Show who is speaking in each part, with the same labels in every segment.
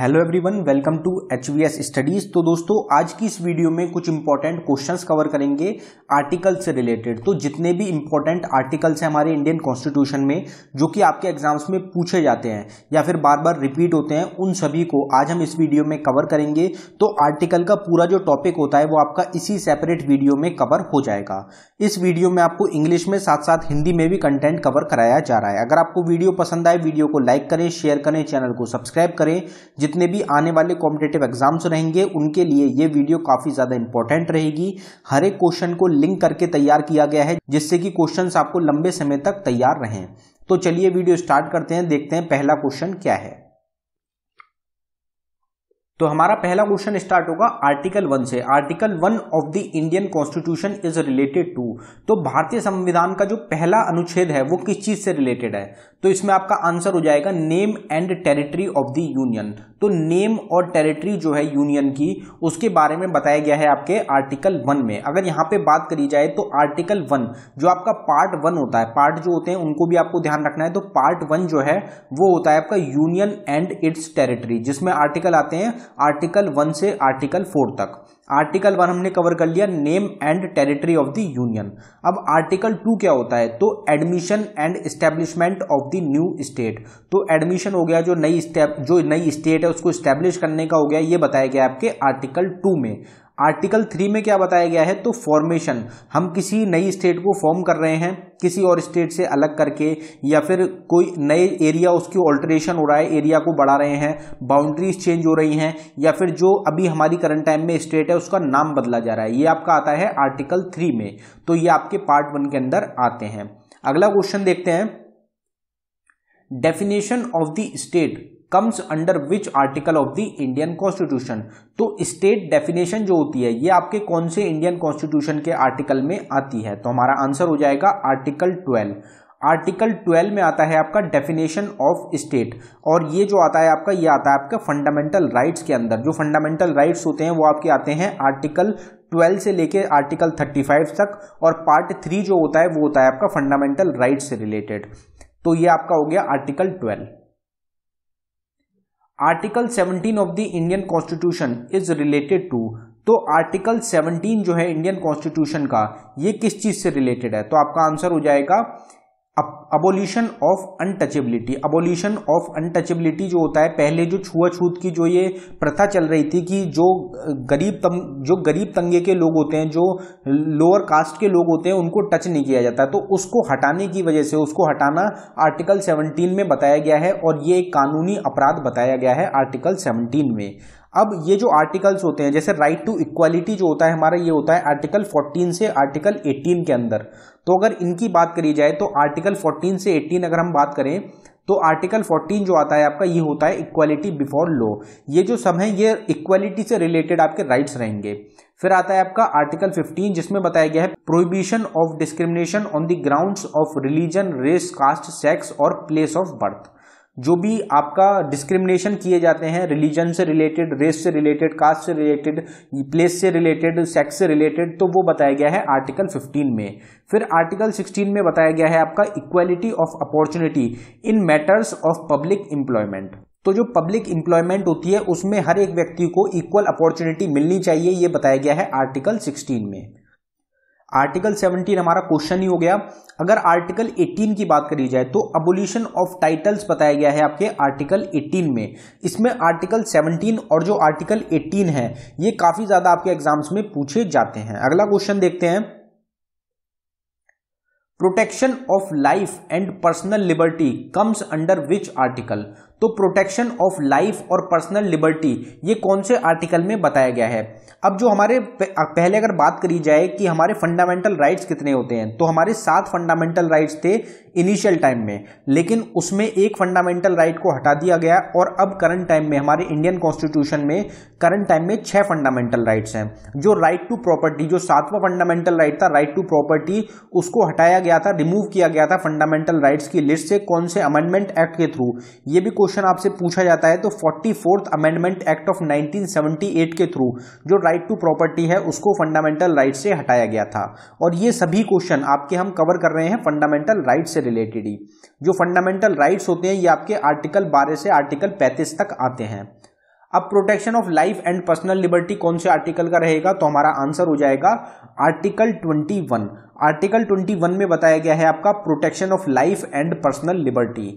Speaker 1: hello everyone welcome to H V S studies तो दोस्तों आज की इस वीडियो में कुछ इंपॉर्टेंट क्वेश्चंस कवर करेंगे आर्टिकल से रिलेटेड तो जितने भी इंपॉर्टेंट आर्टिकल्स हैं हमारे इंडियन कॉन्स्टिट्यूशन में जो कि आपके एग्जाम्स में पूछे जाते हैं या फिर बार बार रिपीट होते हैं उन सभी को आज हम इस वीडियो में कवर करेंगे तो आर्टिकल का पूरा जो टॉपिक होता है वो आपका इसी सेपरेट वीडियो में कवर हो जाएगा इस वीडियो में आपको इंग्लिश में साथ साथ हिंदी में भी कंटेंट कवर कराया जा रहा है अगर आपको वीडियो पसंद आए वीडियो को लाइक करें शेयर करें चैनल को सब्सक्राइब करें जितने भी आने वाले कॉम्पिटेटिव एग्जाम्स रहेंगे उनके लिए ये वीडियो काफ़ी ज़्यादा इंपॉर्टेंट रहेगी हर एक क्वेश्चन को लिंक करके तैयार किया गया है जिससे कि क्वेश्चन आपको लंबे समय तक तैयार रहें तो चलिए वीडियो स्टार्ट करते हैं देखते हैं पहला क्वेश्चन क्या है तो हमारा पहला क्वेश्चन स्टार्ट होगा आर्टिकल वन से article one of the Indian constitution is related to तो भारतीय संविधान का जो पहला अनुच्छेद है वो किस चीज से रिलेटेड है तो इसमें आपका आंसर हो जाएगा name and territory of the union तो नेम और टेरिटरी जो है यूनियन की उसके बारे में बताया गया है आपके आर्टिकल वन में अगर यहां पर बात करी जाए तो आर्टिकल वन जो आपका पार्ट वन होता है पार्ट जो होते हैं उनको भी आपको ध्यान रखना है तो पार्ट वन जो है वो होता है आपका यूनियन एंड इट्स टेरिटरी जिसमें आर्टिकल आते हैं आर्टिकल वन से आर्टिकल फोर तक आर्टिकल वन हमने कवर कर लिया name and territory of the union अब आर्टिकल टू क्या होता है तो admission and establishment of the new state तो एडमिशन हो गया जो नई स्टेप जो नई स्टेट है उसको इस्टेब्लिश करने का हो गया ये बताया गया आपके आर्टिकल टू में आर्टिकल थ्री में क्या बताया गया है तो फॉर्मेशन हम किसी नई स्टेट को फॉर्म कर रहे हैं किसी और स्टेट से अलग करके या फिर कोई नए एरिया उसकी ऑल्ट्रेशन हो रहा है एरिया को बढ़ा रहे हैं बाउंड्रीज चेंज हो रही हैं या फिर जो अभी हमारी करंट टाइम में स्टेट है उसका नाम बदला जा रहा है ये आपका आता है आर्टिकल थ्री में तो ये आपके पार्ट वन के अंदर आते हैं अगला क्वेश्चन देखते हैं definition of the state comes under which article of the Indian constitution तो स्टेट डेफिनेशन जो होती है ये आपके कौन से इंडियन कॉन्स्टिट्यूशन के आर्टिकल में आती है तो हमारा आंसर हो जाएगा आर्टिकल ट्वेल्व आर्टिकल 12 में आता है आपका डेफिनेशन ऑफ स्टेट और ये जो आता है आपका ये आता है आपका फंडामेंटल राइट्स के अंदर जो फंडामेंटल राइट्स होते हैं वो आपके आते हैं आर्टिकल 12 से लेके आर्टिकल 35 तक और पार्ट थ्री जो होता है वो होता है आपका फंडामेंटल राइट्स से रिलेटेड तो ये आपका हो गया article 12 article 17 of the Indian constitution is related to तो आर्टिकल 17 जो है इंडियन कॉन्स्टिट्यूशन का ये किस चीज से रिलेटेड है तो आपका आंसर हो जाएगा abolition of untouchability abolition of untouchability जो होता है पहले जो छुआछूत की जो ये प्रथा चल रही थी कि जो गरीब तम जो गरीब तंगे के लोग होते हैं जो लोअर कास्ट के लोग होते हैं उनको टच नहीं किया जाता तो उसको हटाने की वजह से उसको हटाना आर्टिकल 17 में बताया गया है और ये एक कानूनी अपराध बताया गया है आर्टिकल 17 में अब ये जो आर्टिकल्स होते हैं जैसे राइट टू इक्वालिटी जो होता है हमारा ये होता है आर्टिकल 14 से आर्टिकल 18 के अंदर तो अगर इनकी बात करी जाए तो आर्टिकल 14 से 18 अगर हम बात करें तो आर्टिकल 14 जो आता है आपका ये होता है इक्वालिटी बिफोर लॉ ये जो सब है ये इक्वालिटी से रिलेटेड आपके राइट्स रहेंगे फिर आता है आपका आर्टिकल 15 जिसमें बताया गया है prohibition of discrimination on the grounds of religion race caste sex और प्लेस ऑफ बर्थ जो भी आपका डिस्क्रिमिनेशन किए जाते हैं रिलीजन से रिलेटेड रेस से रिलेटेड कास्ट से रिलेटेड प्लेस से रिलेटेड सेक्स से रिलेटेड तो वो बताया गया है आर्टिकल 15 में फिर आर्टिकल 16 में बताया गया है आपका equality of opportunity in matters of public employment तो जो पब्लिक एम्प्लॉयमेंट होती है उसमें हर एक व्यक्ति को इक्वल अपॉर्चुनिटी मिलनी चाहिए ये बताया गया है आर्टिकल 16 में आर्टिकल 17 हमारा क्वेश्चन ही हो गया अगर आर्टिकल 18 की बात करी जाए तो अबोल्यूशन ऑफ टाइटल्स बताया गया है आपके आर्टिकल 18 में इसमें आर्टिकल 17 और जो आर्टिकल 18 है ये काफी ज्यादा आपके एग्जाम्स में पूछे जाते हैं अगला क्वेश्चन देखते हैं protection of life and personal liberty comes under which article तो प्रोटेक्शन ऑफ लाइफ और पर्सनल लिबर्टी ये कौन से आर्टिकल में बताया गया है अब जो हमारे पहले अगर बात करी जाए कि हमारे फंडामेंटल राइट्स कितने होते हैं तो हमारे सात फंडामेंटल राइट्स थे इनिशियल टाइम में लेकिन उसमें एक फंडामेंटल राइट को हटा दिया गया और अब करंट टाइम में हमारे इंडियन कॉन्स्टिट्यूशन में करंट टाइम में छह फंडामेंटल राइट्स हैं जो राइट टू प्रॉपर्टी जो सातवां फंडामेंटल राइट था राइट टू प्रॉपर्टी उसको हटाया गया था रिमूव किया गया था फंडामेंटल राइट्स की लिस्ट से कौन से अमेंडमेंट एक्ट के थ्रू ये भी क्वेश्चन आपसे पूछा जाता है तो forty fourth amendment act of 1978 के थ्रू जो राइट टू प्रॉपर्टी है उसको फंडामेंटल राइट से हटाया गया था और ये सभी क्वेश्चन आपके हम कवर कर रहे हैं फंडामेंटल राइट से रिलेटेड ही जो फंडामेंटल राइट होते हैं ये आपके आर्टिकल बारह से आर्टिकल पैंतीस तक आते हैं अब protection of life and personal liberty कौन से आर्टिकल का रहेगा तो हमारा आंसर हो जाएगा आर्टिकल 21 आर्टिकल 21 में बताया गया है आपका protection of life and personal liberty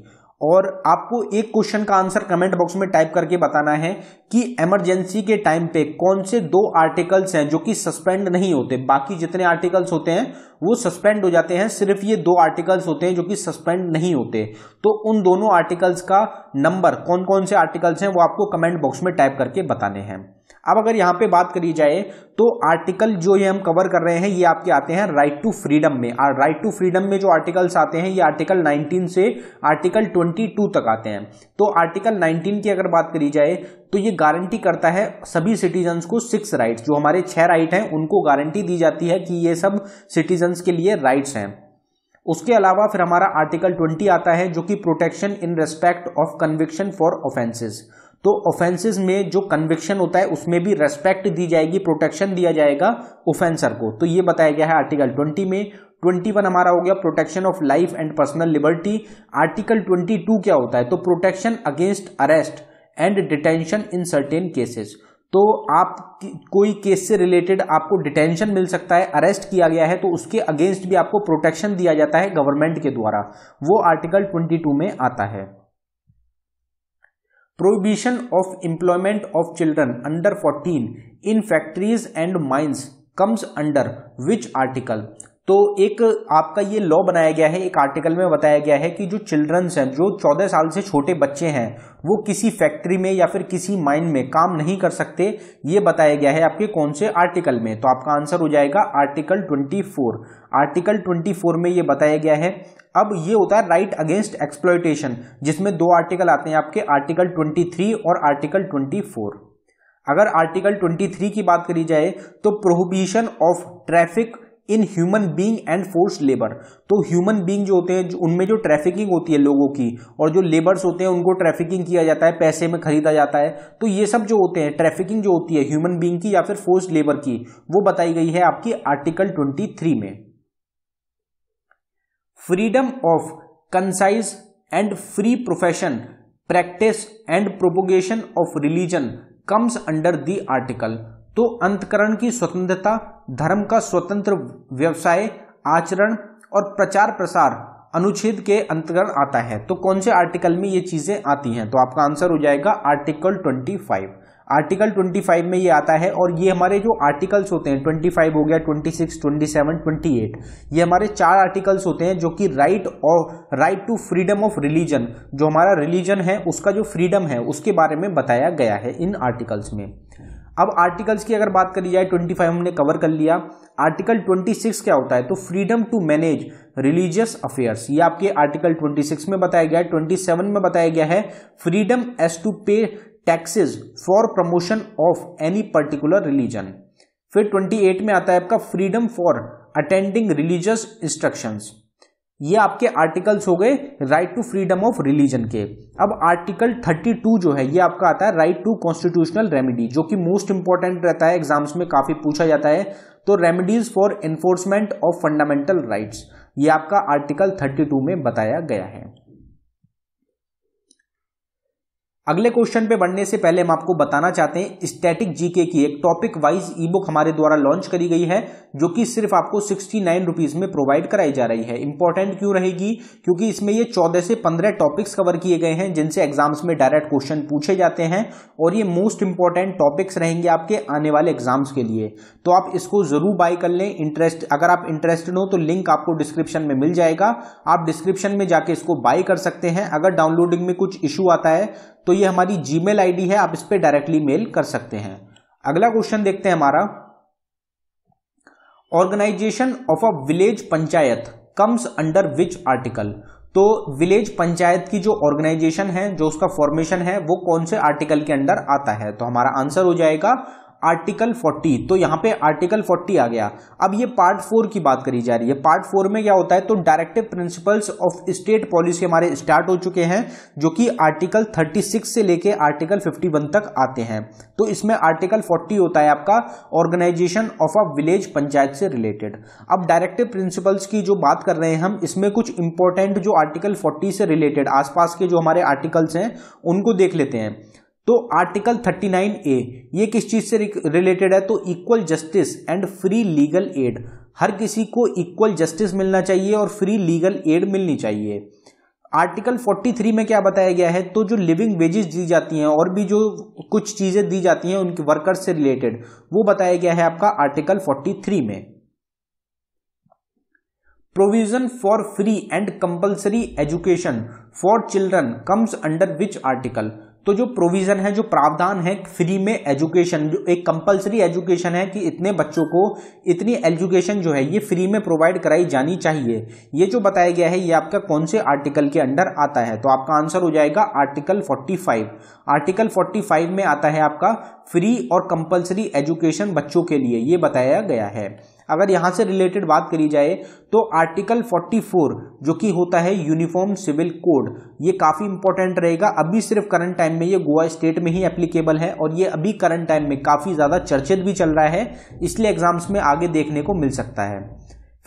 Speaker 1: और आपको एक क्वेश्चन का आंसर कमेंट बॉक्स में टाइप करके बताना है कि इमरजेंसी के टाइम पे कौन से दो आर्टिकल्स हैं जो कि सस्पेंड नहीं होते बाकी जितने आर्टिकल्स होते हैं वो सस्पेंड हो जाते हैं सिर्फ ये दो आर्टिकल्स होते हैं जो कि सस्पेंड नहीं होते तो उन दोनों आर्टिकल्स का नंबर कौन कौन से आर्टिकल्स हैं वो आपको कमेंट बॉक्स में टाइप करके बताने हैं अब अगर यहाँ पे बात करी जाए तो आर्टिकल जो ये हम कवर कर रहे हैं ये आपके आते हैं राइट टू फ्रीडम में और राइट टू फ्रीडम में जो आर्टिकल्स आते हैं ये आर्टिकल 19 से आर्टिकल 22 तक आते हैं तो आर्टिकल 19 की अगर बात करी जाए तो ये गारंटी करता है सभी सिटीजन्स को सिक्स राइट्स जो हमारे छह राइट हैं उनको गारंटी दी जाती है कि ये सब सिटीजन्स के लिए राइट्स हैं उसके अलावा फिर हमारा आर्टिकल 20 आता है जो कि protection in respect of conviction for offences तो ऑफेंसेस में जो कन्विक्शन होता है उसमें भी रेस्पेक्ट दी जाएगी प्रोटेक्शन दिया जाएगा ऑफेंसर को तो ये बताया गया है आर्टिकल ट्वेंटी में ट्वेंटी वन हमारा हो गया protection of life and personal liberty article twenty two क्या होता है तो protection against arrest and detention in certain cases तो आप कोई केस से रिलेटेड आपको डिटेंशन मिल सकता है अरेस्ट किया गया है तो उसके अगेंस्ट भी आपको प्रोटेक्शन दिया जाता है गवर्नमेंट के द्वारा वो आर्टिकल 22 में आता है prohibition of employment of children under 14 in factories and mines comes under which article तो एक आपका ये लॉ बनाया गया है एक आर्टिकल में बताया गया है कि जो चिल्ड्रंस हैं जो 14 साल से छोटे बच्चे हैं वो किसी फैक्ट्री में या फिर किसी माइन में काम नहीं कर सकते ये बताया गया है आपके कौन से आर्टिकल में तो आपका आंसर हो जाएगा आर्टिकल ट्वेंटी फोर आर्टिकल 24 में ये बताया गया है अब ये होता है राइट अगेंस्ट एक्सप्लोइटेशन जिसमें दो आर्टिकल आते हैं आपके आर्टिकल 23 और आर्टिकल 24 अगर आर्टिकल 23 की बात करी जाए तो prohibition of traffic in human being and force labour तो ह्यूमन बींग जो होते हैं जो उनमें जो ट्रैफिकिंग होती है लोगों की और जो लेबर्स होते हैं उनको ट्रैफिकिंग किया जाता है पैसे में खरीदा जाता है तो ये सब जो होते हैं ट्रैफिकिंग जो होती है ह्यूमन बींग की या फिर फोर्स लेबर की वो बताई गई है आपकी आर्टिकल ट्वेंटी थ्री में freedom of conscience and free profession practice and propagation of religion comes under the article तो अंतकरण की स्वतंत्रता धर्म का स्वतंत्र व्यवसाय आचरण और प्रचार प्रसार अनुच्छेद के अंतर्गत आता है तो कौन से आर्टिकल में ये चीजें आती हैं तो आपका आंसर हो जाएगा आर्टिकल ट्वेंटी फाइव आर्टिकल 25 में ये आता है और ये हमारे जो आर्टिकल्स होते हैं 25 हो गया 26, 27, 28 ये हमारे चार आर्टिकल्स होते हैं जो कि राइट और right to freedom of religion जो हमारा रिलीजन है उसका जो फ्रीडम है उसके बारे में बताया गया है इन आर्टिकल्स में अब आर्टिकल्स की अगर बात करी जाए 25 हमने कवर कर लिया आर्टिकल 26 क्या होता है तो freedom to manage religious affairs ये आपके आर्टिकल 26 में बताया गया है 27 में बताया गया है freedom as to pay taxes for promotion of any particular religion फिर 28 में आता है आपका freedom for attending religious instructions ये आपके आर्टिकल्स हो गए right to freedom of religion के अब आर्टिकल 32 जो है ये आपका आता है राइट टू कॉन्स्टिट्यूशनल रेमेडी जो कि मोस्ट इंपॉर्टेंट रहता है एग्जाम्स में काफी पूछा जाता है तो remedies for enforcement of fundamental rights ये आपका आर्टिकल 32 में बताया गया है अगले क्वेश्चन पे बढ़ने से पहले हम आपको बताना चाहते हैं स्टैटिक जीके की एक टॉपिक वाइज ई बुक हमारे द्वारा लॉन्च करी गई है जो कि सिर्फ आपको सिक्सटी नाइन रुपीज में प्रोवाइड कराई जा रही है इंपॉर्टेंट क्यों रहेगी क्योंकि इसमें ये चौदह से पंद्रह टॉपिक्स कवर किए गए हैं जिनसे एग्जाम्स में डायरेक्ट क्वेश्चन पूछे जाते हैं और ये मोस्ट इंपॉर्टेंट टॉपिक्स रहेंगे आपके आने वाले एग्जाम्स के लिए तो आप इसको जरूर बाय कर लें इंटरेस्ट अगर आप इंटरेस्टेड हो तो लिंक आपको डिस्क्रिप्शन में मिल जाएगा आप डिस्क्रिप्शन में जाके इसको बाय कर सकते हैं अगर डाउनलोडिंग में कुछ इशू आता है तो ये हमारी जीमेल आईडी है आप इस पर डायरेक्टली मेल कर सकते हैं अगला क्वेश्चन देखते हैं हमारा organisation of a village panchayat comes under which article तो विलेज पंचायत की जो ऑर्गेनाइजेशन है जो उसका फॉर्मेशन है वो कौन से आर्टिकल के अंडर आता है तो हमारा आंसर हो जाएगा आर्टिकल 40 तो यहाँ पे आर्टिकल 40 आ गया अब ये पार्ट फोर की बात करी जा रही है पार्ट फोर में क्या होता है तो directive principles of state policy हमारे स्टार्ट हो चुके हैं जो कि आर्टिकल 36 से लेके आर्टिकल 51 तक आते हैं तो इसमें आर्टिकल 40 होता है आपका organisation of a village panchayat से रिलेटेड अब डायरेक्टिव प्रिंसिपल्स की जो बात कर रहे हैं हम इसमें कुछ इंपॉर्टेंट जो आर्टिकल फोर्टी से रिलेटेड आसपास के जो हमारे आर्टिकल्स हैं उनको देख लेते हैं तो आर्टिकल 39 ए ये किस चीज़ से रिलेटेड है तो equal justice and free legal aid हर किसी को इक्वल जस्टिस मिलना चाहिए और फ्री लीगल एड मिलनी चाहिए आर्टिकल 43 में क्या बताया गया है तो जो लिविंग वेजेस दी जाती हैं और भी जो कुछ चीज़ें दी जाती हैं उनके वर्कर्स से रिलेटेड वो बताया गया है आपका आर्टिकल 43 में provision for free and compulsory education for children comes under which article तो जो प्रोविजन है जो प्रावधान है फ्री में एजुकेशन जो एक कंपलसरी एजुकेशन है कि इतने बच्चों को इतनी एजुकेशन जो है ये फ्री में प्रोवाइड कराई जानी चाहिए ये जो बताया गया है ये आपका कौन से आर्टिकल के अंडर आता है तो आपका आंसर हो जाएगा आर्टिकल 45 आर्टिकल 45 में आता है आपका फ्री और कंपलसरी एजुकेशन बच्चों के लिए ये बताया गया है अगर यहाँ से रिलेटेड बात करी जाए तो आर्टिकल 44 जो कि होता है यूनिफॉर्म सिविल कोड ये काफ़ी इंपॉर्टेंट रहेगा अभी सिर्फ करंट टाइम में ये गोवा स्टेट में ही एप्लीकेबल है और ये अभी करंट टाइम में काफ़ी ज़्यादा चर्चित भी चल रहा है इसलिए एग्जाम्स में आगे देखने को मिल सकता है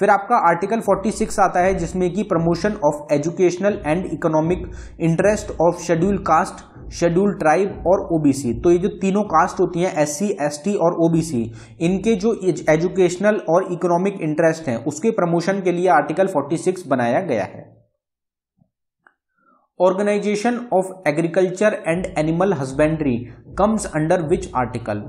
Speaker 1: फिर आपका आर्टिकल 46 आता है जिसमें कि promotion of educational and economic interest of schedule caste schedule tribe और ओबीसी तो ये जो तीनों कास्ट होती हैं एससी एसटी और ओबीसी इनके जो एजुकेशनल और इकोनॉमिक इंटरेस्ट हैं उसके प्रमोशन के लिए आर्टिकल 46 बनाया गया है organisation of agriculture and animal husbandry comes under which article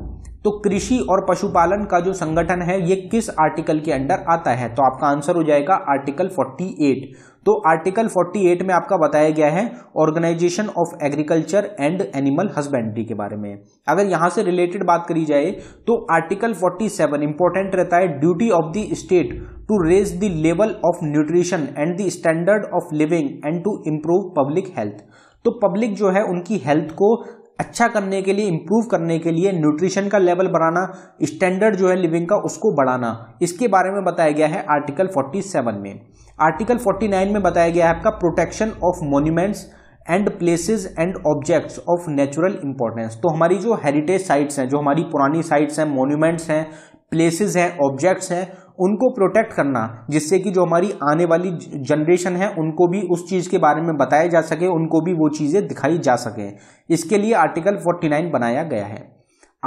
Speaker 1: तो कृषि और पशुपालन का जो संगठन है ये किस आर्टिकल के अंडर आता है तो आपका आंसर हो जाएगा आर्टिकल 48 तो आर्टिकल 48 में आपका बताया गया है organisation of agriculture and animal husbandry के बारे में अगर यहां से रिलेटेड बात करी जाए तो आर्टिकल 47 इंपॉर्टेंट रहता है duty of the state to raise the level of nutrition and the standard of living and to improve public health तो पब्लिक जो है उनकी हेल्थ को अच्छा करने के लिए इम्प्रूव करने के लिए न्यूट्रिशन का लेवल बढ़ाना स्टैंडर्ड जो है लिविंग का उसको बढ़ाना इसके बारे में बताया गया है आर्टिकल 47 में आर्टिकल 49 में बताया गया है आपका protection of monuments and places and objects of natural importance तो हमारी जो हेरिटेज साइट्स हैं जो हमारी पुरानी साइट्स हैं मोन्यूमेंट्स हैं प्लेसेज हैं ऑब्जेक्ट्स हैं उनको प्रोटेक्ट करना जिससे कि जो हमारी आने वाली जनरेशन है उनको भी उस चीज़ के बारे में बताया जा सके उनको भी वो चीज़ें दिखाई जा सके इसके लिए आर्टिकल 49 बनाया गया है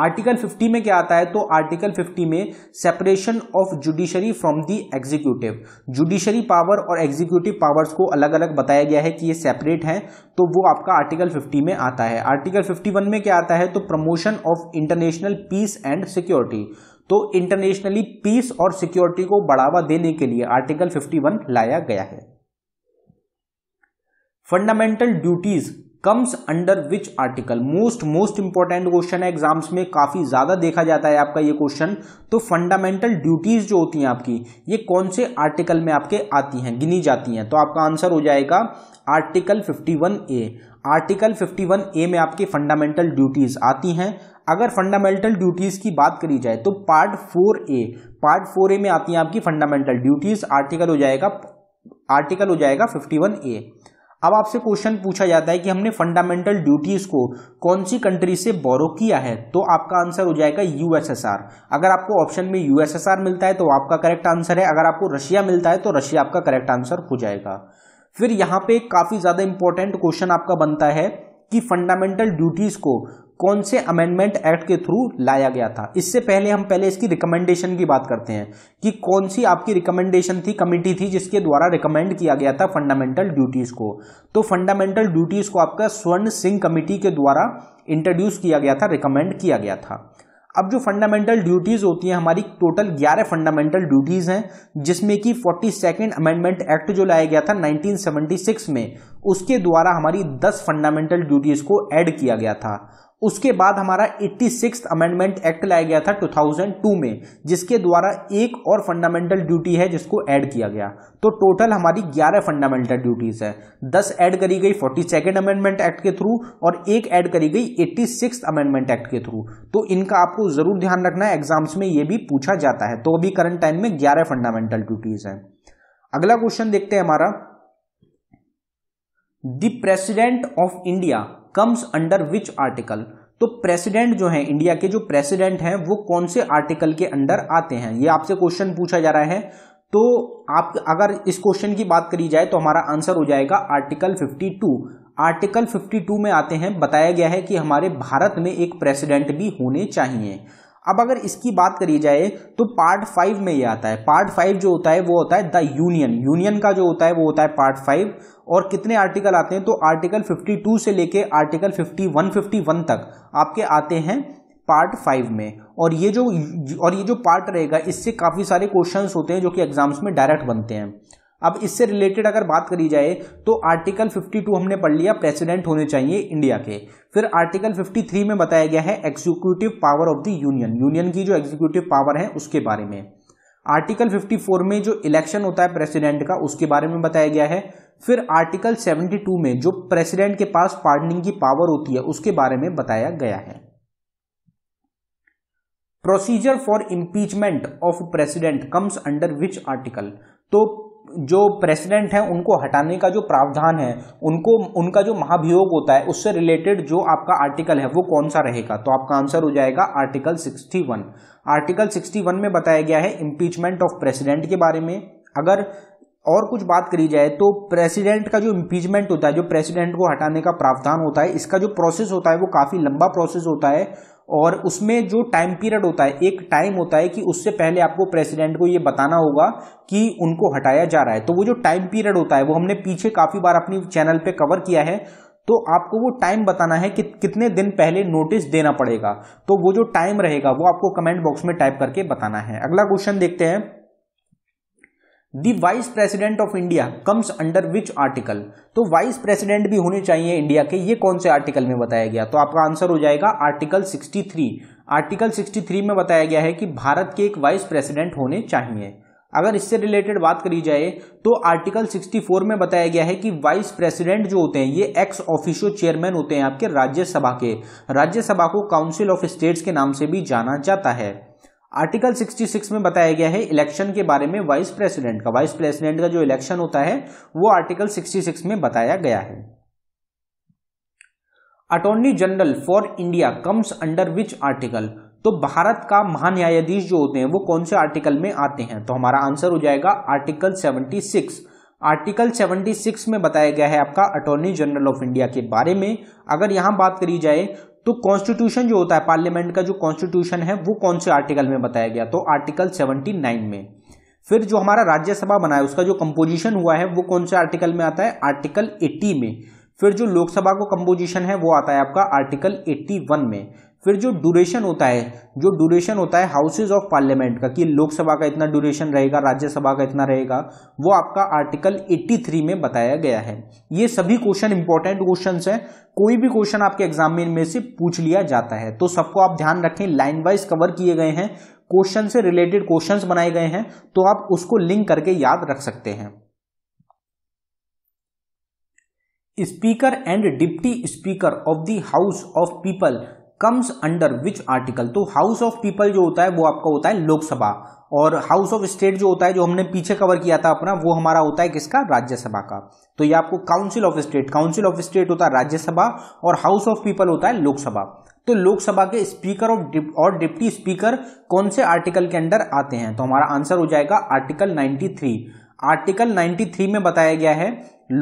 Speaker 1: आर्टिकल 50 में क्या आता है तो आर्टिकल 50 में separation of judiciary from the executive judiciary power और एग्जीक्यूटिव पावर्स को अलग अलग बताया गया है कि ये सेपरेट हैं तो वो आपका आर्टिकल 50 में आता है आर्टिकल 51 में क्या आता है तो promotion of international peace and security तो इंटरनेशनली पीस और सिक्योरिटी को बढ़ावा देने के लिए आर्टिकल 51 लाया गया है fundamental duties comes under which article most most important question है एग्जाम्स में काफी ज्यादा देखा जाता है आपका ये क्वेश्चन तो फंडामेंटल ड्यूटीज जो होती हैं आपकी ये कौन से आर्टिकल में आपके आती हैं गिनी जाती हैं तो आपका आंसर हो जाएगा आर्टिकल 51 ए आर्टिकल 51 ए में आपकी फंडामेंटल ड्यूटीज आती हैं अगर फंडामेंटल ड्यूटीज़ की बात करी जाए तो part four A part four A में आती है आपकी फंडामेंटल ड्यूटीज़ आर्टिकल हो जाएगा आर्टिकल हो जाएगा फिफ्टी वन ए अब आपसे क्वेश्चन पूछा जाता है कि हमने फंडामेंटल ड्यूटीज़ को कौन सी कंट्री से बोरो किया है तो आपका आंसर हो जाएगा यूएसएसआर अगर आपको ऑप्शन में यूएसएसआर मिलता है तो आपका करेक्ट आंसर है अगर आपको रशिया मिलता है तो रशिया आपका करेक्ट आंसर हो जाएगा फिर यहाँ पे काफ़ी ज़्यादा इंपॉर्टेंट क्वेश्चन आपका बनता है कि फंडामेंटल ड्यूटीज़ को कौन से अमेंडमेंट एक्ट के थ्रू लाया गया था इससे पहले हम पहले इसकी रिकमेंडेशन की बात करते हैं कि कौन सी आपकी रिकमेंडेशन थी कमेटी थी जिसके द्वारा रिकमेंड किया गया था फंडामेंटल ड्यूटीज को तो फंडामेंटल ड्यूटीज को आपका स्वर्ण सिंह कमेटी के द्वारा इंट्रोड्यूस किया गया था रिकमेंड किया गया था अब जो फंडामेंटल ड्यूटीज होती हैं हमारी टोटल 11 फंडामेंटल ड्यूटीज हैं जिसमें कि फोर्टी सेकेंड अमेंडमेंट एक्ट जो लाया गया था 1976 में उसके द्वारा हमारी 10 फंडामेंटल ड्यूटीज को ऐड किया गया था उसके बाद हमारा एट्टी सिक्स अमेंडमेंट एक्ट लाया गया था 2002 में जिसके द्वारा एक और फंडामेंटल ड्यूटी है जिसको ऐड किया गया तो टोटल हमारी 11 फंडामेंटल ड्यूटीज है 10 ऐड करी गई फोर्टी सेकेंड अमेंडमेंट एक्ट के थ्रू और एक ऐड करी गई एट्टी सिक्स अमेंडमेंट एक्ट के थ्रू तो इनका आपको जरूर ध्यान रखना है एग्जाम्स में ये भी पूछा जाता है तो अभी करंट टाइम में ग्यारह फंडामेंटल ड्यूटीज है अगला क्वेश्चन देखते हैं हमारा the president of India comes under which article तो प्रेसिडेंट जो है इंडिया के जो प्रेसिडेंट हैं वो कौन से आर्टिकल के अंडर आते हैं ये आपसे क्वेश्चन पूछा जा रहा है तो आप अगर इस क्वेश्चन की बात करी जाए तो हमारा आंसर हो जाएगा आर्टिकल 52 आर्टिकल 52 में आते हैं बताया गया है कि हमारे भारत में एक प्रेसिडेंट भी होने चाहिए अब अगर इसकी बात करी जाए तो पार्ट फाइव में ये आता है पार्ट फाइव जो होता है वो होता है द यूनियन यूनियन का जो होता है वो होता है पार्ट फाइव और कितने आर्टिकल आते हैं तो आर्टिकल 52 से लेके आर्टिकल 51 51 तक आपके आते हैं पार्ट फाइव में और ये जो और ये जो पार्ट रहेगा इससे काफ़ी सारे क्वेश्चंस होते हैं जो कि एग्जाम्स में डायरेक्ट बनते हैं अब इससे रिलेटेड अगर बात करी जाए तो आर्टिकल 52 हमने पढ़ लिया प्रेसिडेंट होने चाहिए इंडिया के फिर आर्टिकल 53 में बताया गया है executive power of the union union की जो एग्जीक्यूटिव पावर है उसके बारे में आर्टिकल 54 में जो इलेक्शन होता है प्रेसिडेंट का उसके बारे में बताया गया है फिर आर्टिकल सेवेंटी में जो प्रेसिडेंट के पास पार्डनिंग की पावर होती है उसके बारे में बताया गया है procedure for impeachment of president comes under which article तो जो प्रेसिडेंट हैं उनको हटाने का जो प्रावधान है उनको उनका जो महाभियोग होता है उससे रिलेटेड जो आपका आर्टिकल है वो कौन सा रहेगा तो आपका आंसर हो जाएगा आर्टिकल 61 आर्टिकल 61 में बताया गया है इम्पीचमेंट ऑफ प्रेसिडेंट के बारे में अगर और कुछ बात करी जाए तो प्रेसिडेंट का जो इम्पीचमेंट होता है जो प्रेसिडेंट को हटाने का प्रावधान होता है इसका जो प्रोसेस होता है वो काफ़ी लंबा प्रोसेस होता है और उसमें जो टाइम पीरियड होता है एक टाइम होता है कि उससे पहले आपको प्रेसिडेंट को ये बताना होगा कि उनको हटाया जा रहा है तो वो जो टाइम पीरियड होता है वो हमने पीछे काफ़ी बार अपनी चैनल पे कवर किया है तो आपको वो टाइम बताना है कि कितने दिन पहले नोटिस देना पड़ेगा तो वो जो टाइम रहेगा वो आपको कमेंट बॉक्स में टाइप करके बताना है अगला क्वेश्चन देखते हैं the vice president of India comes under which article तो वाइस प्रेसिडेंट भी होने चाहिए इंडिया के ये कौन से आर्टिकल में बताया गया तो आपका आंसर हो जाएगा आर्टिकल 63 आर्टिकल 63 में बताया गया है कि भारत के एक वाइस प्रेसिडेंट होने चाहिए अगर इससे रिलेटेड बात करी जाए तो आर्टिकल 64 में बताया गया है कि वाइस प्रेसिडेंट जो होते हैं ये एक्स ऑफिशियो चेयरमैन होते हैं आपके राज्यसभा के राज्यसभा को काउंसिल ऑफ स्टेट्स के नाम से भी जाना जाता है आर्टिकल 66 में बताया गया है इलेक्शन के बारे में वाइस प्रेसिडेंट का वाइस प्रेसिडेंट का जो इलेक्शन होता है वो आर्टिकल 66 में बताया गया है attorney general for India comes under which article तो भारत का महान्यायाधीश जो होते हैं वो कौन से आर्टिकल में आते हैं तो हमारा आंसर हो जाएगा आर्टिकल 76 आर्टिकल 76 में बताया गया है आपका अटॉर्नी जनरल ऑफ इंडिया के बारे में अगर यहां बात करी जाए तो कॉन्स्टिट्यूशन जो होता है पार्लियामेंट का जो कॉन्स्टिट्यूशन है वो कौन से आर्टिकल में बताया गया तो आर्टिकल सेवेंटी नाइन में फिर जो हमारा राज्यसभा बना है उसका जो कंपोजिशन हुआ है वो कौन से आर्टिकल में आता है आर्टिकल एट्टी में फिर जो लोकसभा को कंपोजिशन है वो आता है आपका आर्टिकल एट्टी वन में फिर जो ड्यूरेशन होता है जो ड्यूरेशन होता है हाउसेज ऑफ पार्लियामेंट का कि लोकसभा का इतना ड्यूरेशन रहेगा राज्यसभा का इतना रहेगा वो आपका आर्टिकल 83 में बताया गया है ये सभी क्वेश्चन इंपॉर्टेंट क्वेश्चन हैं कोई भी क्वेश्चन आपके एग्जाम में इनमें से पूछ लिया जाता है तो सबको आप ध्यान रखें लाइन वाइज कवर किए गए हैं क्वेश्चन से रिलेटेड क्वेश्चन बनाए गए हैं तो आप उसको लिंक करके याद रख सकते हैं speaker and deputy speaker of the house of people comes under which article तो हाउस ऑफ पीपल जो होता है वो आपका होता है लोकसभा और हाउस ऑफ स्टेट जो होता है जो हमने पीछे कवर किया था अपना वो हमारा होता है किसका राज्यसभा का तो ये आपको council of state council of state होता है राज्यसभा और हाउस ऑफ पीपल होता है लोकसभा तो लोकसभा के स्पीकर और डिप, और डिप्टी स्पीकर कौन से आर्टिकल के अंडर आते हैं तो हमारा आंसर हो जाएगा आर्टिकल 93 आर्टिकल 93 में बताया गया है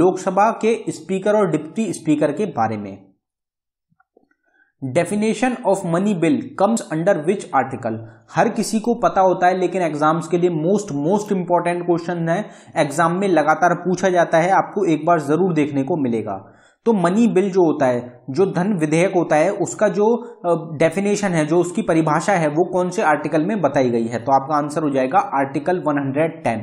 Speaker 1: लोकसभा के स्पीकर और डिप्टी स्पीकर के बारे में definition of money bill comes under which article हर किसी को पता होता है लेकिन एग्जाम्स के लिए मोस्ट मोस्ट इंपॉर्टेंट क्वेश्चन है एग्जाम में लगातार पूछा जाता है आपको एक बार जरूर देखने को मिलेगा तो मनी बिल जो होता है जो धन विधेयक होता है उसका जो डेफिनेशन है जो उसकी परिभाषा है वो कौन से आर्टिकल में बताई गई है तो आपका आंसर हो जाएगा आर्टिकल 110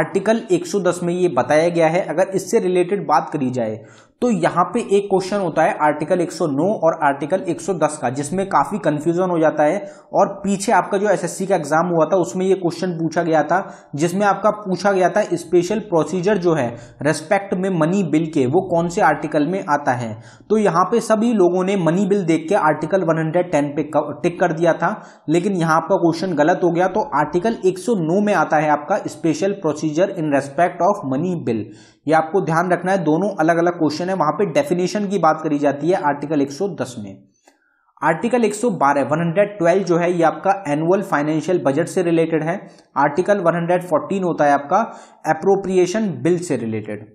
Speaker 1: आर्टिकल 110 में ये बताया गया है अगर इससे रिलेटेड बात करी जाए तो यहां पे एक क्वेश्चन होता है आर्टिकल 109 और आर्टिकल 110 का जिसमें काफी कंफ्यूजन हो जाता है और पीछे आपका जो एसएससी का एग्जाम हुआ था उसमें ये क्वेश्चन पूछा गया था जिसमें आपका पूछा गया था स्पेशल प्रोसीजर जो है रेस्पेक्ट में मनी बिल के वो कौन से आर्टिकल में आता है तो यहां पे सभी लोगों ने मनी बिल देख के आर्टिकल वन पे टिक कर दिया था लेकिन यहां आपका क्वेश्चन गलत हो गया तो आर्टिकल एक में आता है आपका special procedure in respect of money bill ये आपको ध्यान रखना है दोनों अलग अलग क्वेश्चन है वहां पे डेफिनेशन की बात करी जाती है आर्टिकल 110 में आर्टिकल 112 112 जो है ये आपका एनुअल फाइनेंशियल बजट से रिलेटेड है आर्टिकल 114 होता है आपका अप्रोप्रिएशन बिल से related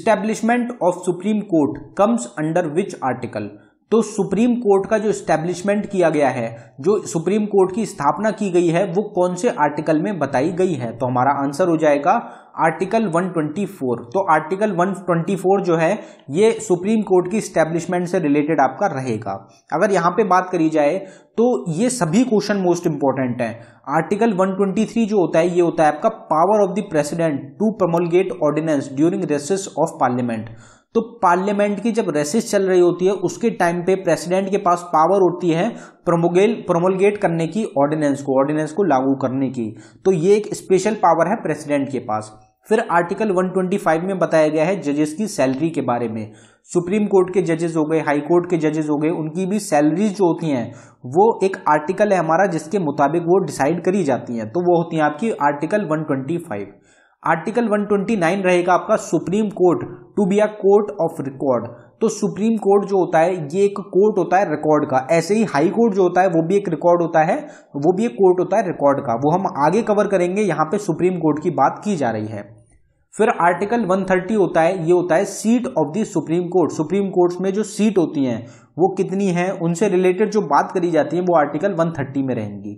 Speaker 1: establishment of supreme court comes under which article तो सुप्रीम कोर्ट का जो स्टैब्लिशमेंट किया गया है जो सुप्रीम कोर्ट की स्थापना की गई है वो कौन से आर्टिकल में बताई गई है तो हमारा आंसर हो जाएगा आर्टिकल 124 तो आर्टिकल 124 जो है ये सुप्रीम कोर्ट की स्टैब्लिशमेंट से रिलेटेड आपका रहेगा अगर यहाँ पे बात करी जाए तो ये सभी क्वेश्चन मोस्ट इंपॉर्टेंट हैं आर्टिकल 123 जो होता है ये होता है आपका power of the president to promulgate ordinance during recess of parliament तो पार्लियामेंट की जब रेसिस चल रही होती है उसके टाइम पे प्रेसिडेंट के पास पावर होती है प्रमोगेल प्रोमोलगेट करने की ऑर्डिनेंस को ऑर्डिनेंस को लागू करने की तो ये एक स्पेशल पावर है प्रेसिडेंट के पास फिर आर्टिकल 125 में बताया गया है जजेस की सैलरी के बारे में सुप्रीम कोर्ट के जजेस हो गए हाई कोर्ट के जजेस हो गए उनकी भी सैलरीज जो होती हैं वो एक आर्टिकल है हमारा जिसके मुताबिक वो डिसाइड करी जाती हैं तो वो होती हैं आपकी आर्टिकल 125 आर्टिकल 129 रहेगा आपका supreme court to be a court of record तो सुप्रीम कोर्ट जो होता है ये एक कोर्ट होता है रिकॉर्ड का ऐसे ही हाई कोर्ट जो होता है वो भी एक रिकॉर्ड होता है वो भी एक कोर्ट होता है रिकॉर्ड का वो हम आगे कवर करेंगे यहाँ पे सुप्रीम कोर्ट की बात की जा रही है फिर आर्टिकल 130 होता है ये होता है seat of the supreme court supreme court में जो सीट होती हैं वो कितनी है उनसे रिलेटेड जो बात करी जाती है वो आर्टिकल 130 में रहेंगी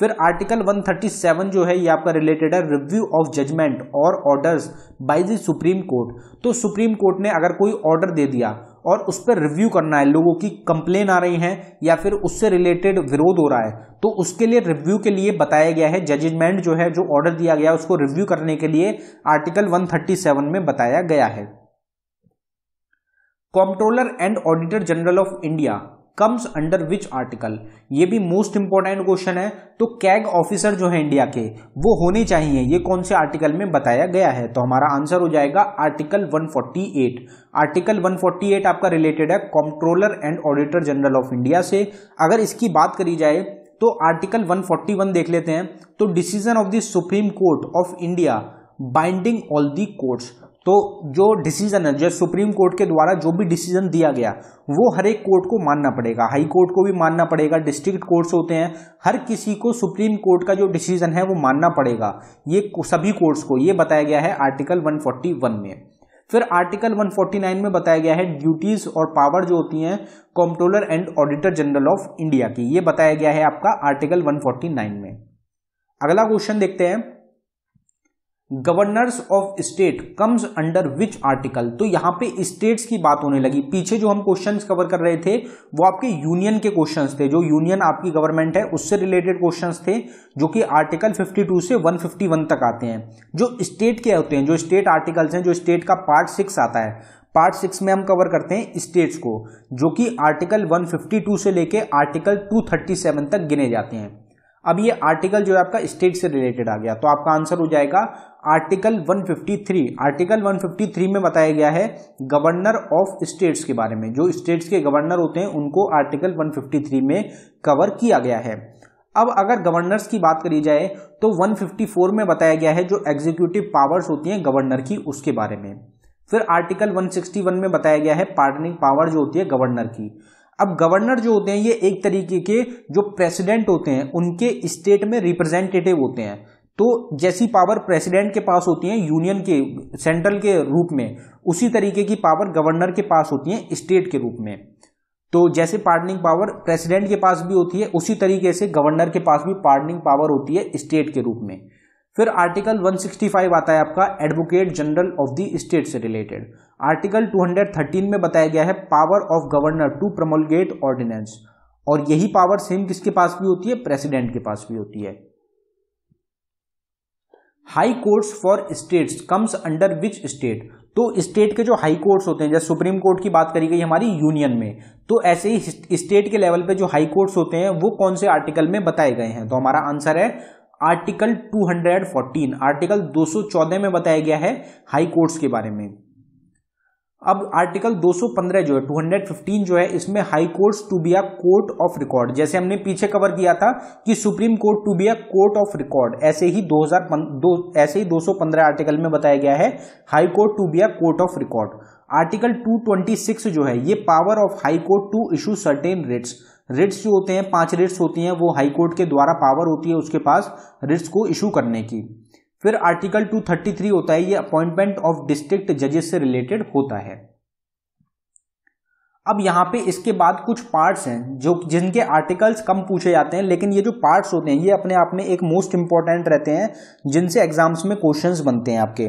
Speaker 1: फिर आर्टिकल 137 जो है ये आपका रिलेटेड है रिव्यू ऑफ जजमेंट और orders by the supreme court तो सुप्रीम कोर्ट ने अगर कोई ऑर्डर दे दिया और उस पर रिव्यू करना है लोगों की कंप्लेन आ रही हैं या फिर उससे रिलेटेड विरोध हो रहा है तो उसके लिए रिव्यू के लिए बताया गया है जजमेंट जो है जो ऑर्डर दिया गया है उसको रिव्यू करने के लिए आर्टिकल 137 में बताया गया है comptroller and auditor general of India comes under which article ये भी मोस्ट इंपॉर्टेंट क्वेश्चन है तो कैग ऑफिसर जो है इंडिया के वो होने चाहिए ये कौन से आर्टिकल में बताया गया है तो हमारा आंसर हो जाएगा आर्टिकल 148 आर्टिकल 148 आपका रिलेटेड है comptroller and auditor general of India से अगर इसकी बात करी जाए तो आर्टिकल 141 देख लेते हैं तो decision of the supreme court of India binding all the courts तो जो डिसीजन है जो सुप्रीम कोर्ट के द्वारा जो भी डिसीजन दिया गया वो हर एक कोर्ट को मानना पड़ेगा हाई कोर्ट को भी मानना पड़ेगा डिस्ट्रिक्ट कोर्ट्स होते हैं हर किसी को सुप्रीम कोर्ट का जो डिसीजन है वो मानना पड़ेगा ये सभी कोर्ट्स को ये बताया गया है आर्टिकल 141 में फिर आर्टिकल 149 में बताया गया है ड्यूटीज और पावर जो होती हैं comptroller and auditor general of India की ये बताया गया है आपका आर्टिकल 149 में अगला क्वेश्चन देखते हैं governors of state comes under which article तो यहां पे स्टेट्स की बात होने लगी पीछे जो हम क्वेश्चंस कवर कर रहे थे वो आपके यूनियन के क्वेश्चंस थे जो यूनियन आपकी गवर्नमेंट है उससे रिलेटेड क्वेश्चंस थे जो कि आर्टिकल 52 से 151 तक आते हैं जो स्टेट के होते हैं जो स्टेट आर्टिकल्स हैं जो स्टेट का पार्ट सिक्स आता है पार्ट सिक्स में हम कवर करते हैं स्टेट्स को जो कि आर्टिकल वन से लेकर आर्टिकल टू तक गिने जाते हैं अब ये आर्टिकल जो है आपका स्टेट से रिलेटेड आ गया तो आपका आंसर हो जाएगा आर्टिकल 153 आर्टिकल 153 में बताया गया है गवर्नर ऑफ स्टेट्स के बारे में जो स्टेट्स के गवर्नर होते हैं उनको आर्टिकल 153 में कवर किया गया है अब अगर गवर्नर्स की बात करी जाए तो 154 में बताया गया है जो एग्जीक्यूटिव पावर्स होती हैं गवर्नर की उसके बारे में फिर आर्टिकल 161 में बताया गया है पार्टनिंग पावर जो होती है गवर्नर की अब गवर्नर जो होते हैं ये एक तरीके के जो प्रेसिडेंट होते हैं उनके स्टेट में रिप्रेजेंटेटिव होते हैं तो जैसी पावर प्रेसिडेंट के पास होती है यूनियन के सेंट्रल के रूप में उसी तरीके की पावर गवर्नर के पास होती है स्टेट के रूप में तो जैसे पार्टनिंग पावर प्रेसिडेंट के पास भी होती है उसी तरीके से गवर्नर के पास भी पार्टनिंग पावर होती है स्टेट के रूप में फिर आर्टिकल 165 आता है आपका advocate general of the state से रिलेटेड आर्टिकल 213 में बताया गया है power of governor to promulgate ordinance और यही पावर सेम किसके पास भी होती है प्रेसिडेंट के पास भी होती है high courts for states comes under which state तो स्टेट के जो हाई कोर्ट्स होते हैं जैसे सुप्रीम कोर्ट की बात करी गई हमारी यूनियन में तो ऐसे ही स्टेट के लेवल पे जो हाई कोर्ट्स होते हैं वो कौन से आर्टिकल में बताए गए हैं तो हमारा आंसर है आर्टिकल 214 आर्टिकल 214 में बताया गया है हाई कोर्ट्स के बारे में अब आर्टिकल 215 जो है 215 जो है इसमें high court to be a court of record जैसे हमने पीछे कवर किया था कि supreme court to be a court of record ऐसे ही 2015 दो ऐसे ही 215 आर्टिकल में बताया गया है high court to be a court of record article 226 जो है ये power of high court to issue certain writs writs जो होते हैं पांच रिट्स होती हैं वो हाई कोर्ट के द्वारा पावर होती है उसके पास रिट्स को इशू करने की फिर आर्टिकल 233 होता है ये अपॉइंटमेंट ऑफ डिस्ट्रिक्ट जजेस से रिलेटेड होता है अब यहाँ पे इसके बाद कुछ पार्ट्स हैं जो जिनके आर्टिकल्स कम पूछे जाते हैं लेकिन ये जो पार्ट्स होते हैं ये अपने आप में एक मोस्ट इंपॉर्टेंट रहते हैं जिनसे एग्जाम्स में क्वेश्चंस बनते हैं आपके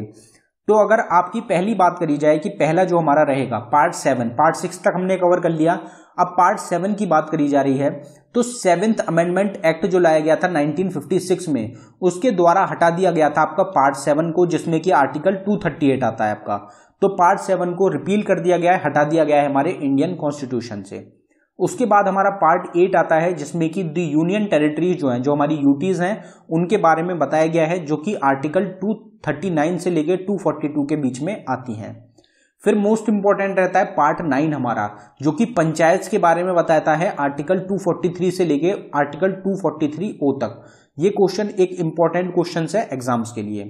Speaker 1: तो अगर आपकी पहली बात करी जाए कि पहला जो हमारा रहेगा पार्ट सेवन पार्ट सिक्स तक हमने कवर कर लिया अब पार्ट सेवन की बात करी जा रही है तो सेवेंथ अमेंडमेंट एक्ट जो लाया गया था 1956 में उसके द्वारा हटा दिया गया था आपका पार्ट सेवन को जिसमें कि आर्टिकल 238 आता है आपका तो पार्ट सेवन को रिपील कर दिया गया है हटा दिया गया है हमारे इंडियन कॉन्स्टिट्यूशन से उसके बाद हमारा पार्ट एट आता है जिसमें कि द यूनियन टेरिटरीज जो हैं जो हमारी यूटीज़ हैं उनके बारे में बताया गया है जो कि आर्टिकल 239 से लेकर 242 के बीच में आती हैं फिर मोस्ट इंपॉर्टेंट रहता है पार्ट नाइन हमारा जो कि पंचायत के बारे में बताता है आर्टिकल 243 से लेके आर्टिकल 243 ओ तक ये क्वेश्चन एक इंपॉर्टेंट क्वेश्चन है एग्जाम्स के लिए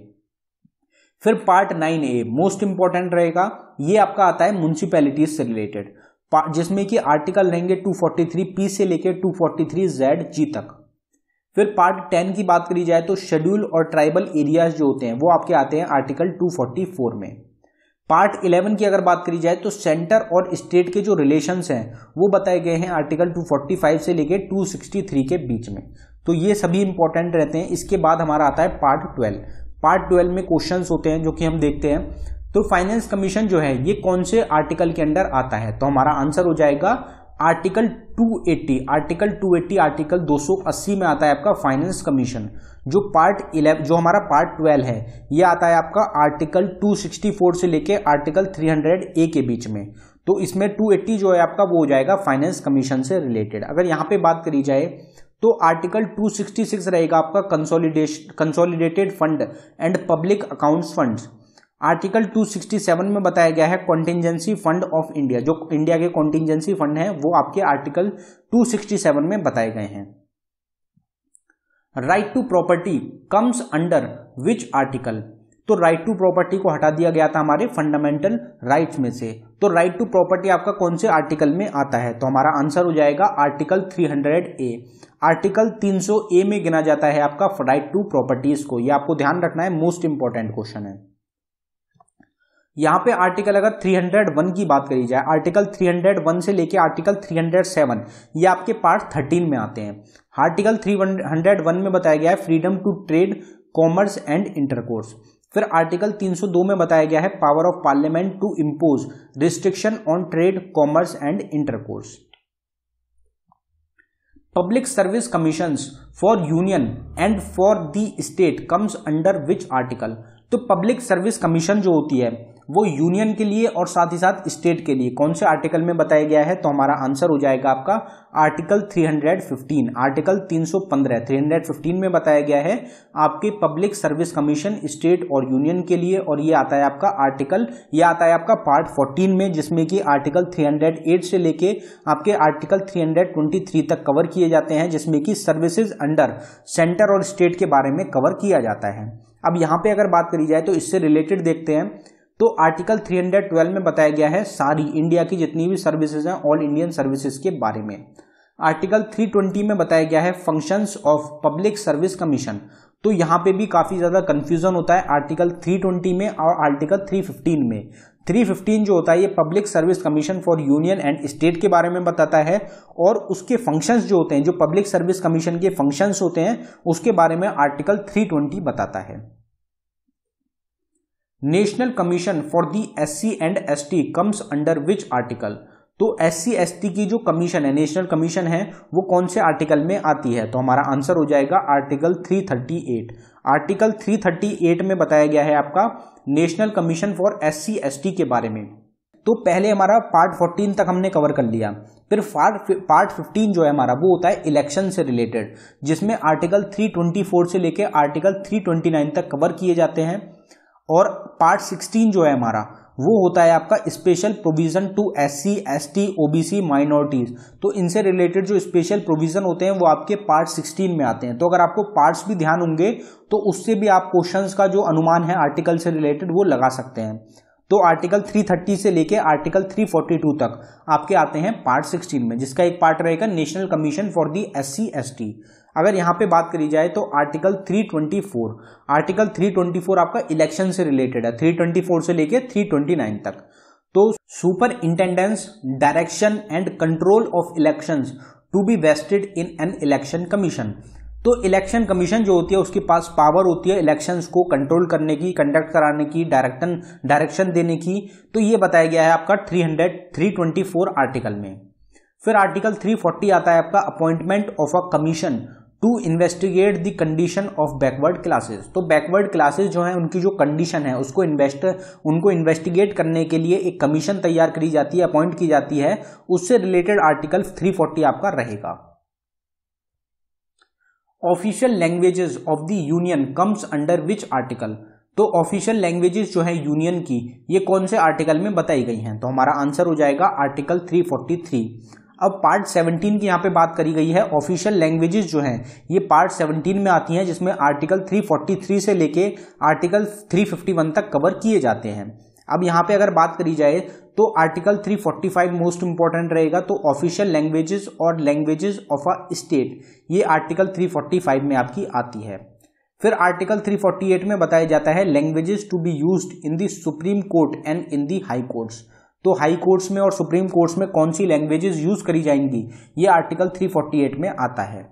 Speaker 1: फिर part nine A most important रहेगा ये आपका आता है म्यूनसिपैलिटीज से रिलेटेड जिसमें कि आर्टिकल रहेंगे 243 पी से लेके 243 जेड जी तक फिर पार्ट टेन की बात करी जाए तो शेड्यूल और ट्राइबल एरियाज जो होते हैं वो आपके आते हैं आर्टिकल 244 में पार्ट 11 की अगर बात करी जाए तो सेंटर और स्टेट के जो रिलेशंस हैं वो बताए गए हैं आर्टिकल 245 से लेके 263 के बीच में तो ये सभी इंपॉर्टेंट रहते हैं इसके बाद हमारा आता है पार्ट 12 पार्ट 12 में क्वेश्चंस होते हैं जो कि हम देखते हैं तो फाइनेंस कमीशन जो है ये कौन से आर्टिकल के अंडर आता है तो हमारा आंसर हो जाएगा आर्टिकल 280 आर्टिकल 280 आर्टिकल 280 में आता है आपका फाइनेंस कमीशन जो पार्ट इलेवन जो हमारा पार्ट 12 है ये आता है आपका आर्टिकल 264 से लेके आर्टिकल 300 ए के बीच में तो इसमें 280 जो है आपका वो हो जाएगा फाइनेंस कमीशन से रिलेटेड अगर यहाँ पे बात करी जाए तो आर्टिकल 266 रहेगा आपका consolidation consolidated fund and public accounts funds article 267 में बताया गया है कॉन्टिजेंसी फंड ऑफ इंडिया जो इंडिया के कॉन्टिजेंसी फंड है वो आपके आर्टिकल 267 में बताए गए हैं right to property comes under which article तो राइट टू प्रॉपर्टी को हटा दिया गया था हमारे फंडामेंटल राइट्स में से तो राइट टू प्रॉपर्टी आपका कौन से आर्टिकल में आता है तो हमारा आंसर हो जाएगा आर्टिकल 300 ए आर्टिकल 300 ए में गिना जाता है आपका राइट टू प्रॉपर्टीज को यह आपको ध्यान रखना है मोस्ट इंपॉर्टेंट क्वेश्चन है यहाँ पे आर्टिकल अगर 301 की बात करी जाए आर्टिकल 301 से लेके आर्टिकल 307 ये आपके पार्ट 13 में आते हैं आर्टिकल 301 में बताया गया है freedom to trade commerce and intercourse फिर आर्टिकल 302 में बताया गया है power of parliament to impose restriction on trade commerce and intercourse public service commission for union and for the state comes under which article तो public service commission जो होती है वो यूनियन के लिए और साथ ही साथ स्टेट के लिए कौन से आर्टिकल में बताया गया है तो हमारा आंसर हो जाएगा आपका आर्टिकल 315 आर्टिकल 315 315 में बताया गया है आपके पब्लिक सर्विस कमीशन स्टेट और यूनियन के लिए और ये आता है आपका आर्टिकल ये आता है आपका पार्ट 14 में जिसमें कि आर्टिकल 308 से लेके आपके आर्टिकल 323 तक कवर किए जाते हैं जिसमें कि सर्विसेज अंडर सेंटर और स्टेट के बारे में कवर किया जाता है अब यहाँ पे अगर बात करी जाए तो इससे रिलेटेड देखते हैं तो आर्टिकल 312 में बताया गया है सारी इंडिया की जितनी भी सर्विसेज हैं ऑल इंडियन सर्विसेज के बारे में आर्टिकल 320 में बताया गया है functions of public service commission तो यहाँ पे भी काफ़ी ज़्यादा कन्फ्यूजन होता है आर्टिकल 320 में और आर्टिकल 315 में 315 जो होता है ये public service commission for union and state के बारे में बताता है और उसके फंक्शंस जो होते हैं जो पब्लिक सर्विस कमीशन के फंक्शंस होते हैं उसके बारे में आर्टिकल 320 बताता है national commission for the S C and S T comes under which article तो एस सी एस टी की जो कमीशन है नेशनल कमीशन है वो कौन से आर्टिकल में आती है तो हमारा आंसर हो जाएगा आर्टिकल 338 आर्टिकल 338 में बताया गया है आपका national commission for S C S T के बारे में तो पहले हमारा पार्ट 14 तक हमने कवर कर लिया फिर पार्ट फिफ्टीन जो है हमारा वो होता है इलेक्शन से रिलेटेड जिसमें आर्टिकल 324 से लेकर आर्टिकल 329 तक कवर किए जाते हैं और पार्ट सिक्सटीन जो है हमारा वो होता है आपका special provision to S C S T O B C minorities तो इनसे रिलेटेड जो स्पेशल प्रोविजन होते हैं वो आपके पार्ट 16 में आते हैं तो अगर आपको पार्ट्स भी ध्यान होंगे तो उससे भी आप क्वेश्चंस का जो अनुमान है आर्टिकल से रिलेटेड वो लगा सकते हैं तो आर्टिकल 330 से लेके आर्टिकल 342 तक आपके आते हैं पार्ट 16 में जिसका एक पार्ट रहेगा national commission for the S C S T अगर यहाँ पे बात करी जाए तो आर्टिकल 324 आर्टिकल 324 आपका इलेक्शन से रिलेटेड है 324 से लेके 329 तक तो superintendence direction and control of elections to be vested in an election commission तो इलेक्शन कमीशन जो होती है उसके पास पावर होती है इलेक्शंस को कंट्रोल करने की कंडक्ट कराने की डायरेक्टन डायरेक्शन देने की तो ये बताया गया है आपका 300 324 आर्टिकल में फिर आर्टिकल 340 आता है आपका appointment of a commission to investigate the condition of backward classes तो बैकवर्ड क्लासेस जो है उनकी जो कंडीशन है उसको इन्वेस्ट उनको इन्वेस्टिगेट करने के लिए एक कमीशन तैयार करी जाती है अपॉइंट की जाती है उससे रिलेटेड आर्टिकल 340 आपका रहेगा official languages of the union comes under which article तो ऑफिशियल लैंग्वेजेस जो है यूनियन की ये कौन से आर्टिकल में बताई गई हैं तो हमारा आंसर हो जाएगा आर्टिकल 343 अब पार्ट 17 की यहाँ पे बात करी गई है ऑफिशियल लैंग्वेजेस जो हैं ये पार्ट 17 में आती हैं जिसमें आर्टिकल 343 से लेके आर्टिकल 351 तक कवर किए जाते हैं अब यहाँ पे अगर बात करी जाए तो आर्टिकल 345 मोस्ट इंपॉर्टेंट रहेगा तो ऑफिशियल लैंग्वेजेस और लैंग्वेजेस ऑफ अ स्टेट ये आर्टिकल 345 में आपकी आती है फिर आर्टिकल 348 में बताया जाता है languages to be used in the supreme court and in the high courts तो हाई कोर्ट्स में और सुप्रीम कोर्ट्स में कौन सी लैंग्वेजेस यूज करी जाएंगी ये आर्टिकल 348 में आता है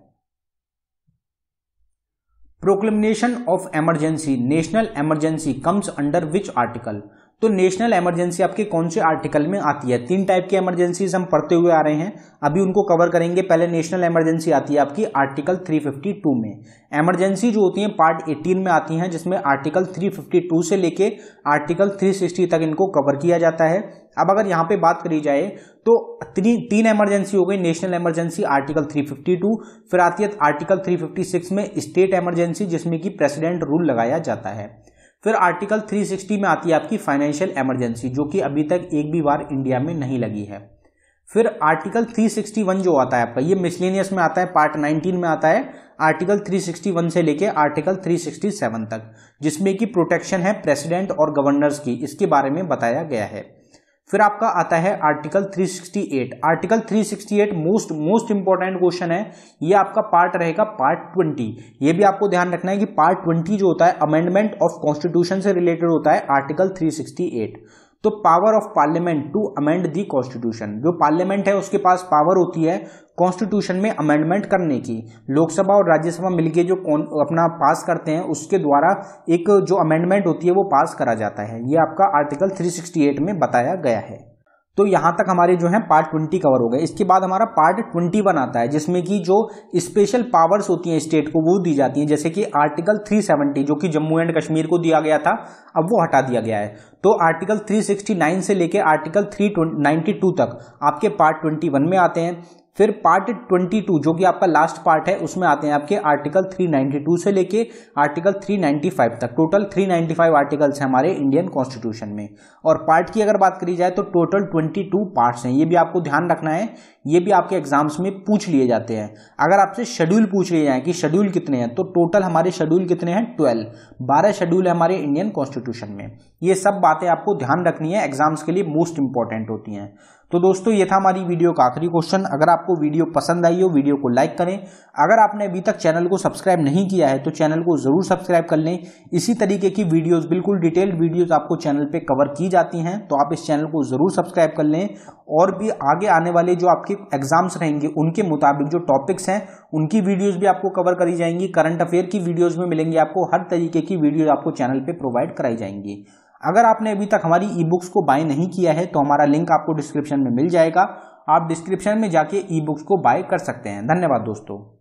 Speaker 1: proclamation of emergency national emergency comes under which article तो नेशनल एमरजेंसी आपके कौन से आर्टिकल में आती है तीन टाइप की एमरजेंसी हम पढ़ते हुए आ रहे हैं अभी उनको कवर करेंगे पहले नेशनल एमरजेंसी आती है आपकी आर्टिकल 352 में एमरजेंसी जो होती है पार्ट 18 में आती हैं जिसमें आर्टिकल 352 से लेके आर्टिकल 360 तक इनको कवर किया जाता है अब अगर यहाँ पे बात करी जाए तो तीन तीन एमरजेंसी हो गई नेशनल इमरजेंसी आर्टिकल 352 फिर आती है आर्टिकल 356 में स्टेट इमरजेंसी जिसमें कि प्रेसिडेंट रूल लगाया जाता है फिर आर्टिकल 360 में आती है आपकी फाइनेंशियल इमरजेंसी जो कि अभी तक एक भी बार इंडिया में नहीं लगी है फिर आर्टिकल 361 जो आता है आपका ये मिसलेनियस में आता है पार्ट 19 में आता है आर्टिकल 361 से लेके आर्टिकल 367 तक जिसमें कि प्रोटेक्शन है प्रेसिडेंट और गवर्नर्स की इसके बारे में बताया गया है फिर आपका आता है article 368 article 368 most most important question है ये आपका पार्ट रहेगा पार्ट 20 ये भी आपको ध्यान रखना है कि पार्ट 20 जो होता है अमेंडमेंट ऑफ कॉन्स्टिट्यूशन से रिलेटेड होता है आर्टिकल 368 तो power of parliament to amend the constitution जो पार्लियामेंट है उसके पास पावर होती है कॉन्स्टिट्यूशन में अमेंडमेंट करने की लोकसभा और राज्यसभा मिलकर जो अपना पास करते हैं उसके द्वारा एक जो अमेंडमेंट होती है वो पास करा जाता है ये आपका आर्टिकल 368 में बताया गया है तो यहाँ तक हमारे जो है पार्ट ट्वेंटी कवर हो गए इसके बाद हमारा पार्ट ट्वेंटी वन आता है जिसमें कि जो स्पेशल पावर्स होती हैं स्टेट को वो दी जाती हैं जैसे कि आर्टिकल 370 जो कि जम्मू एंड कश्मीर को दिया गया था अब वो हटा दिया गया है तो आर्टिकल 369 से लेकर आर्टिकल 392 तक आपके पार्ट ट्वेंटी में आते हैं फिर पार्ट 22 जो कि आपका लास्ट पार्ट है उसमें आते हैं आपके आर्टिकल 392 से लेके आर्टिकल 395 तक टोटल 395 आर्टिकल्स हैं हमारे इंडियन कॉन्स्टिट्यूशन में और पार्ट की अगर बात करी जाए तो टोटल 22 पार्ट्स हैं ये भी आपको ध्यान रखना है ये भी आपके एग्जाम्स में पूछ लिए जाते हैं अगर आपसे शेड्यूल पूछ लिए जाए कि शेड्यूल कितने हैं तो टोटल हमारे शेड्यूल कितने हैं ट्वेल्व बारह शेड्यूल है हमारे इंडियन कॉन्स्टिट्यूशन में ये सब बातें आपको ध्यान रखनी है एग्जाम्स के लिए मोस्ट इंपॉर्टेंट होती हैं तो दोस्तों ये था हमारी वीडियो का आखिरी क्वेश्चन अगर आपको वीडियो पसंद आई हो वीडियो को लाइक करें अगर आपने अभी तक चैनल को सब्सक्राइब नहीं किया है तो चैनल को जरूर सब्सक्राइब कर लें इसी तरीके की वीडियोस बिल्कुल डिटेल्ड वीडियोस आपको चैनल पे कवर की जाती हैं तो आप इस चैनल को जरूर सब्सक्राइब कर लें और भी आगे आने वाले जो आपके एग्जाम्स रहेंगे उनके मुताबिक जो टॉपिक्स हैं उनकी वीडियोज भी आपको कवर करी जाएंगी करंट अफेयर की वीडियोज में मिलेंगी आपको हर तरीके की वीडियो आपको चैनल पर प्रोवाइड कराई जाएंगी अगर आपने अभी तक हमारी ई बुक्स को बाय नहीं किया है तो हमारा लिंक आपको डिस्क्रिप्शन में मिल जाएगा आप डिस्क्रिप्शन में जाके ई बुक्स को बाय कर सकते हैं धन्यवाद दोस्तों